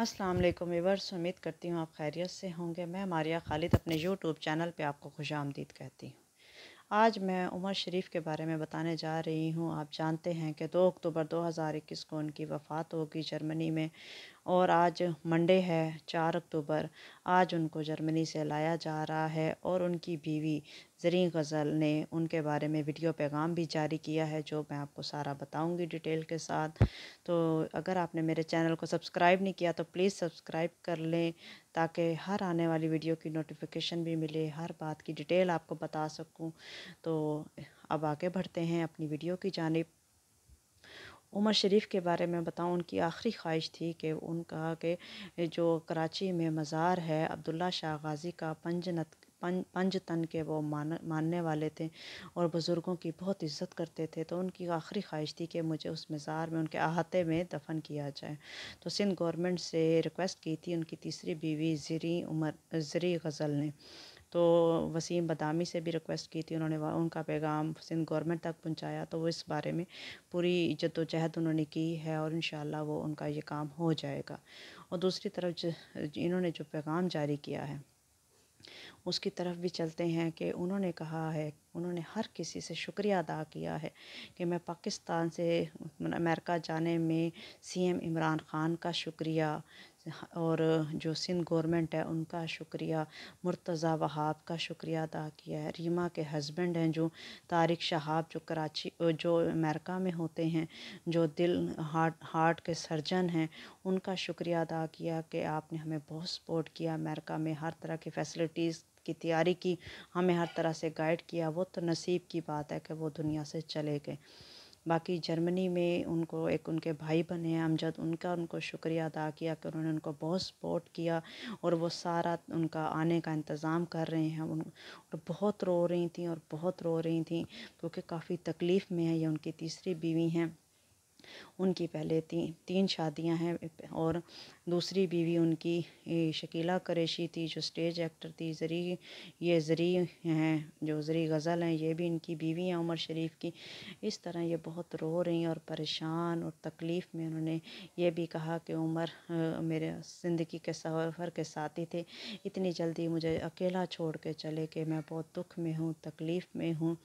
अस्सलाम वालेकुम व्यूवर्स उम्मीद करती हूँ आप खैरियत से होंगे मैं मारिया खालिद अपने यूट्यूब चैनल पे आपको खुश आमदीद कहती हूँ आज मैं उमर शरीफ के बारे में बताने जा रही हूँ आप जानते हैं कि 2 अक्टूबर 2021 को उनकी वफ़ात होगी जर्मनी में और आज मंडे है चार अक्टूबर आज उनको जर्मनी से लाया जा रहा है और उनकी बीवी जरी गज़ल ने उनके बारे में वीडियो पैगाम भी जारी किया है जो मैं आपको सारा बताऊंगी डिटेल के साथ तो अगर आपने मेरे चैनल को सब्सक्राइब नहीं किया तो प्लीज़ सब्सक्राइब कर लें ताकि हर आने वाली वीडियो की नोटिफिकेशन भी मिले हर बात की डिटेल आपको बता सकूँ तो अब आगे बढ़ते हैं अपनी वीडियो की जानब उमर शरीफ के बारे में बताऊँ उनकी आखिरी ख्वाहिश थी कि उनका के जो कराची में मज़ार है अब्दुल्ला शाह गाज़ी का पंजनत पंज तन के वो मान मानने वाले थे और बुज़ुर्गों की बहुत इज़्ज़त करते थे तो उनकी आखिरी ख्वाहिश थी कि मुझे उस मज़ार में उनके अहाते में दफन किया जाए तो सिंध गवर्नमेंट से रिक्वेस्ट की थी उनकी तीसरी बीवी ज़री उमर ज़री गज़ल ने तो वसीम बदामी से भी रिक्वेस्ट की थी उन्होंने उनका पैगाम सिंध गवर्नमेंट तक पहुंचाया तो वो इस बारे में पूरी जद्दोजहद उन्होंने की है और इन वो उनका ये काम हो जाएगा और दूसरी तरफ इन्होंने जो पैगाम जारी किया है उसकी तरफ भी चलते हैं कि उन्होंने कहा है उन्होंने हर किसी से शुक्रिया अदा किया है कि मैं पाकिस्तान से मतलब अमेरिका जाने में सीएम इमरान ख़ान का शुक्रिया और जो सिंध गवर्नमेंट है उनका शुक्रिया मुर्तज़ा वहाब का शुक्रिया अदा किया है रीमा के हस्बैंड हैं जो तारिक शहाब जो कराची जो अमेरिका में होते हैं जो दिल हार्ट हार्ट के सर्जन हैं उनका शुक्रिया अदा किया कि आपने हमें बहुत सपोर्ट किया अमेरिका में हर तरह की फैसिलिटीज़ की तैयारी की हमें हर तरह से गाइड किया वो तो नसीब की बात है कि वो दुनिया से चले गए बाकी जर्मनी में उनको एक उनके भाई बने हैं अमजद उनका उनको शुक्रिया अदा किया कि उन्होंने उनको बहुत सपोर्ट किया और वो सारा उनका आने का इंतज़ाम कर रहे हैं उन और बहुत रो रही थी और बहुत रो रही थी क्योंकि काफ़ी तकलीफ़ में है ये उनकी तीसरी बीवी हैं उनकी पहले ती, तीन शादियां हैं और दूसरी बीवी उनकी शकीला करेशी थी जो स्टेज एक्टर थी ज़री ये ज़री हैं जो ज़री गज़ल हैं ये भी इनकी बीवी हैं उमर शरीफ की इस तरह ये बहुत रो रही और परेशान और तकलीफ़ में उन्होंने ये भी कहा कि उमर मेरे ज़िंदगी के सफ़र के साथी थे इतनी जल्दी मुझे अकेला छोड़ के चले कि मैं बहुत दुख में हूँ तकलीफ़ में हूँ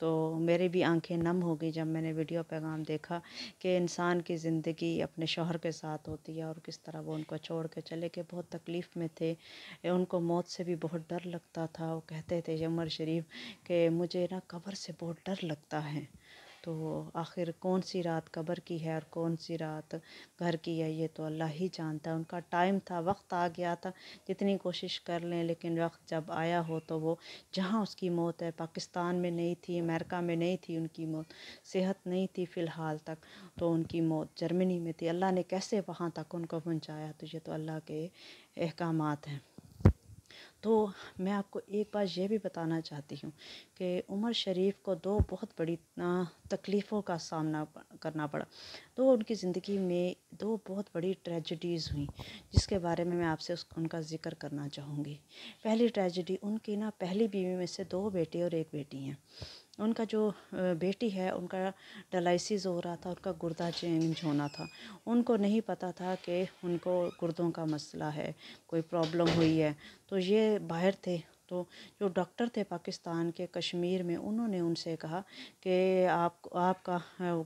तो मेरी भी आंखें नम हो गई जब मैंने वीडियो पैगाम देखा कि इंसान की ज़िंदगी अपने शोहर के साथ होती है और किस तरह वो उनको छोड़ के चले के बहुत तकलीफ़ में थे उनको मौत से भी बहुत डर लगता था वो कहते थे यमर शरीफ़ के मुझे ना कब्र से बहुत डर लगता है तो आखिर कौन सी रात कब्र की है और कौन सी रात घर की है ये तो अल्लाह ही जानता है उनका टाइम था वक्त आ गया था जितनी कोशिश कर लें लेकिन वक्त जब आया हो तो वो जहाँ उसकी मौत है पाकिस्तान में नहीं थी अमेरिका में नहीं थी उनकी मौत सेहत नहीं थी फ़िलहाल तक तो उनकी मौत जर्मनी में थी अल्लाह ने कैसे वहाँ तक उनको पहुँचाया तो ये तो अल्लाह के अहकाम हैं तो मैं आपको एक बात यह भी बताना चाहती हूँ कि उमर शरीफ को दो बहुत बड़ी तकलीफ़ों का सामना करना पड़ा तो उनकी ज़िंदगी में दो बहुत बड़ी ट्रेजडीज़ हुई जिसके बारे में मैं आपसे उस उनका ज़िक्र करना चाहूँगी पहली ट्रेजडी उनकी ना पहली बीवी में से दो बेटे और एक बेटी हैं उनका जो बेटी है उनका डायलिसिस हो रहा था उनका गुर्दा चेंज होना था उनको नहीं पता था कि उनको गुर्दों का मसला है कोई प्रॉब्लम हुई है तो ये बाहर थे तो जो डॉक्टर थे पाकिस्तान के कश्मीर में उन्होंने उनसे कहा कि आप आपका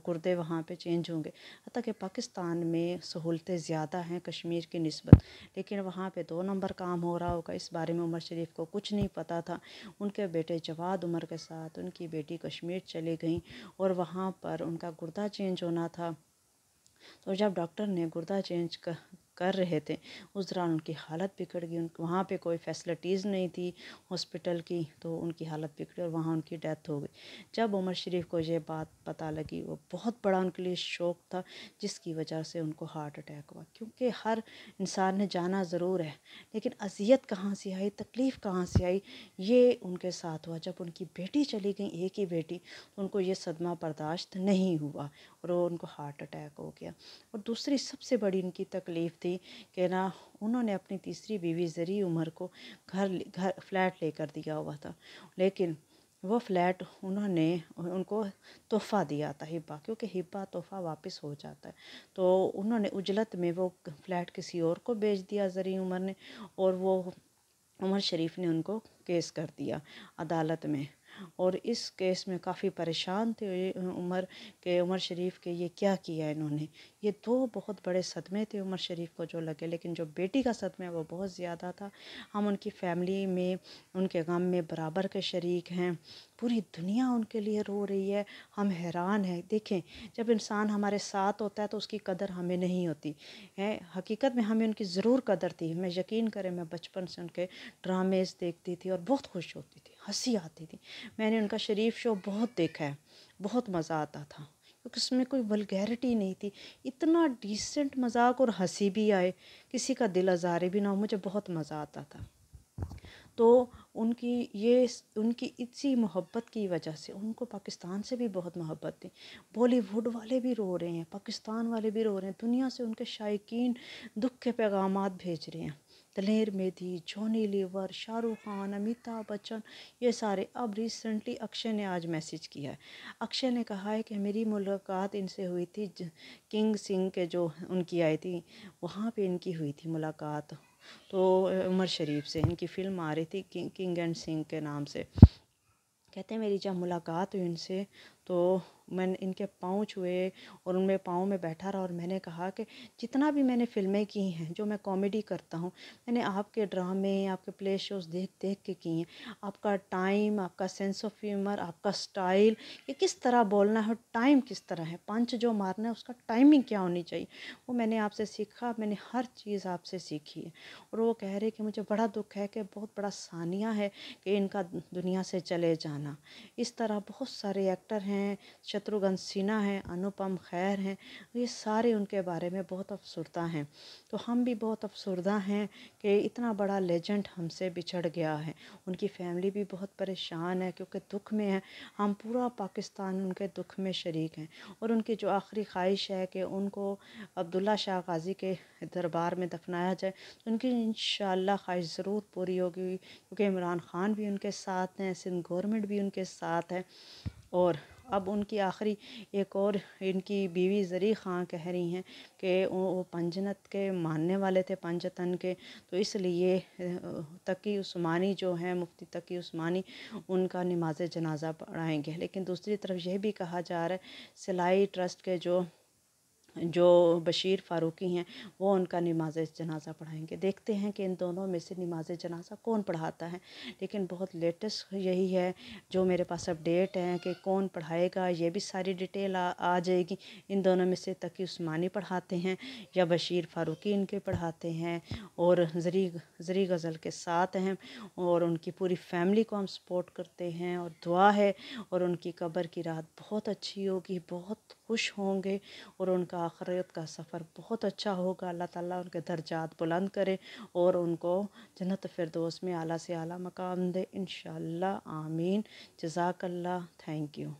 गुर्दे वहाँ पे चेंज होंगे हत्या कि पाकिस्तान में सहूलतें ज़्यादा हैं कश्मीर की नस्बत लेकिन वहाँ पे दो नंबर काम हो रहा होगा इस बारे में उमर शरीफ को कुछ नहीं पता था उनके बेटे जवाद उमर के साथ उनकी बेटी कश्मीर चली गई और वहाँ पर उनका गुर्दा चेंज होना था तो जब डॉक्टर ने गुर्दा चेंज कर कर रहे थे उस दौरान उनकी हालत बिगड़ गई उन वहाँ पर कोई फैसिलिटीज़ नहीं थी हॉस्पिटल की तो उनकी हालत बिगड़ी और वहाँ उनकी डेथ हो गई जब उमर शरीफ को ये बात पता लगी वो बहुत बड़ा उनके लिए शौक था जिसकी वजह से उनको हार्ट अटैक हुआ क्योंकि हर इंसान ने जाना ज़रूर है लेकिन अजियत कहाँ से आई तकलीफ़ कहाँ से आई ये उनके साथ हुआ जब उनकी बेटी चली गई एक ही बेटी तो उनको ये सदमा बर्दाश्त नहीं हुआ और उनको हार्ट अटैक हो गया और दूसरी सबसे बड़ी इनकी तकलीफ़ थी कि ना उन्होंने अपनी तीसरी बीवी ज़री उमर को घर घर फ्लैट लेकर दिया हुआ था लेकिन वो फ्लैट उन्होंने उनको तोहफ़ा दिया था हिब्बा क्योंकि हिब्बा तोहफ़ा वापस हो जाता है तो उन्होंने उजलत में वो फ्लैट किसी और को बेच दिया ज़री उमर ने और वो उमर शरीफ ने उनको केस कर दिया अदालत में और इस केस में काफ़ी परेशान थे उमर के उमर शरीफ के ये क्या किया इन्होंने ये दो बहुत बड़े सदमे थे उमर शरीफ को जो लगे लेकिन जो बेटी का सदमा है वो बहुत ज़्यादा था हम उनकी फ़ैमिली में उनके गम में बराबर के शरीक हैं पूरी दुनिया उनके लिए रो रही है हम हैरान हैं देखें जब इंसान हमारे साथ होता है तो उसकी कदर हमें नहीं होती है हकीकत में हमें उनकी ज़रूर कदर थी मैं यकीन करें मैं बचपन से उनके ड्रामेज़ देखती थी और बहुत खुश होती थी हंसी आती थी मैंने उनका शरीफ शो बहुत देखा है बहुत मज़ा आता था क्योंकि उसमें कोई वलगैरिटी नहीं थी इतना डिसेंट मजाक और हंसी भी आए किसी का दिल आजारे भी ना हो मुझे बहुत मज़ा आता था तो उनकी ये उनकी इसी मोहब्बत की वजह से उनको पाकिस्तान से भी बहुत मोहब्बत थी बॉलीवुड वाले भी रो रहे हैं पाकिस्तान वाले भी रो रहे हैं दुनिया से उनके शायकीन दुख के पैगाम भेज रहे हैं दलेर मेधी जॉनी लीवर शाहरुख खान अमिताभ बच्चन ये सारे अब रिसेंटली अक्षय ने आज मैसेज किया है अक्षय ने कहा है कि मेरी मुलाकात इनसे हुई थी किंग सिंह के जो उनकी आई थी वहाँ पे इनकी हुई थी मुलाकात तो उमर शरीफ से इनकी फ़िल्म आ रही थी किंग एंड सिंह के नाम से कहते हैं मेरी जब मुलाकात हुई इनसे तो मैंने इनके पाँव छुए और उनमें पाँव में बैठा रहा और मैंने कहा कि जितना भी मैंने फ़िल्में की हैं जो मैं कॉमेडी करता हूँ मैंने आपके ड्रामे आपके प्ले शोज़ देख देख के की हैं आपका टाइम आपका सेंस ऑफ ह्यूमर आपका स्टाइल कि किस तरह बोलना है टाइम किस तरह है पंच जो मारना है उसका टाइमिंग क्या होनी चाहिए वो मैंने आपसे सीखा मैंने हर चीज़ आपसे सीखी है और वो कह रहे कि मुझे बड़ा दुख है कि बहुत बड़ा सानिया है कि इनका दुनिया से चले जाना इस तरह बहुत सारे एक्टर हैं हैं शत्रुघ्न सिन्हा हैं अनुपम खैर हैं ये सारे उनके बारे में बहुत अफसरदा हैं तो हम भी बहुत अफसरदा हैं कि इतना बड़ा लेजेंड हमसे बिछड़ गया है उनकी फैमिली भी बहुत परेशान है क्योंकि दुख में है हम पूरा पाकिस्तान उनके दुख में शरीक हैं और उनकी जो आखिरी ख्वाहिश है कि उनको अब्दुल्ला शाह गाज़ी के दरबार में दफनाया जाए तो उनकी इन ख्वाहिश ज़रूर पूरी होगी क्योंकि इमरान ख़ान भी उनके साथ हैं सिंध गवर्नमेंट भी उनके साथ है और अब उनकी आखिरी एक और इनकी बीवी ज़री ख़ां कह रही हैं कि वो पंजनत के मानने वाले थे पंजतन के तो इसलिए तकी उस्मानी जो हैं मुफ्ती तकी उस्मानी उनका नमाज जनाजा पढ़ाएंगे लेकिन दूसरी तरफ यह भी कहा जा रहा है सिलाई ट्रस्ट के जो जो बशीर फ़ारूकी हैं वो उनका नमाज जनाजा पढ़ाएंगे देखते हैं कि इन दोनों में से नमाज जनाजा कौन पढ़ाता है लेकिन बहुत लेटेस्ट यही है जो मेरे पास अपडेट है कि कौन पढ़ाएगा ये भी सारी डिटेल आ, आ जाएगी इन दोनों में से तकी उस्मानी पढ़ाते हैं या बशीर फ़ारूकी इनके पढ़ाते हैं और जरी जरी गज़ल के साथ हैं और उनकी पूरी फैमिली को हम सपोर्ट करते हैं और दुआ है और उनकी कब्र की रात बहुत अच्छी होगी बहुत खुश होंगे और उनका आखरत का सफ़र बहुत अच्छा होगा अल्लाह ताला उनके दर्जात बुलंद करे और उनको जन्नत फिरदोस में आला से आला मकाम दे इन आमीन जजाकल्ला थैंक यू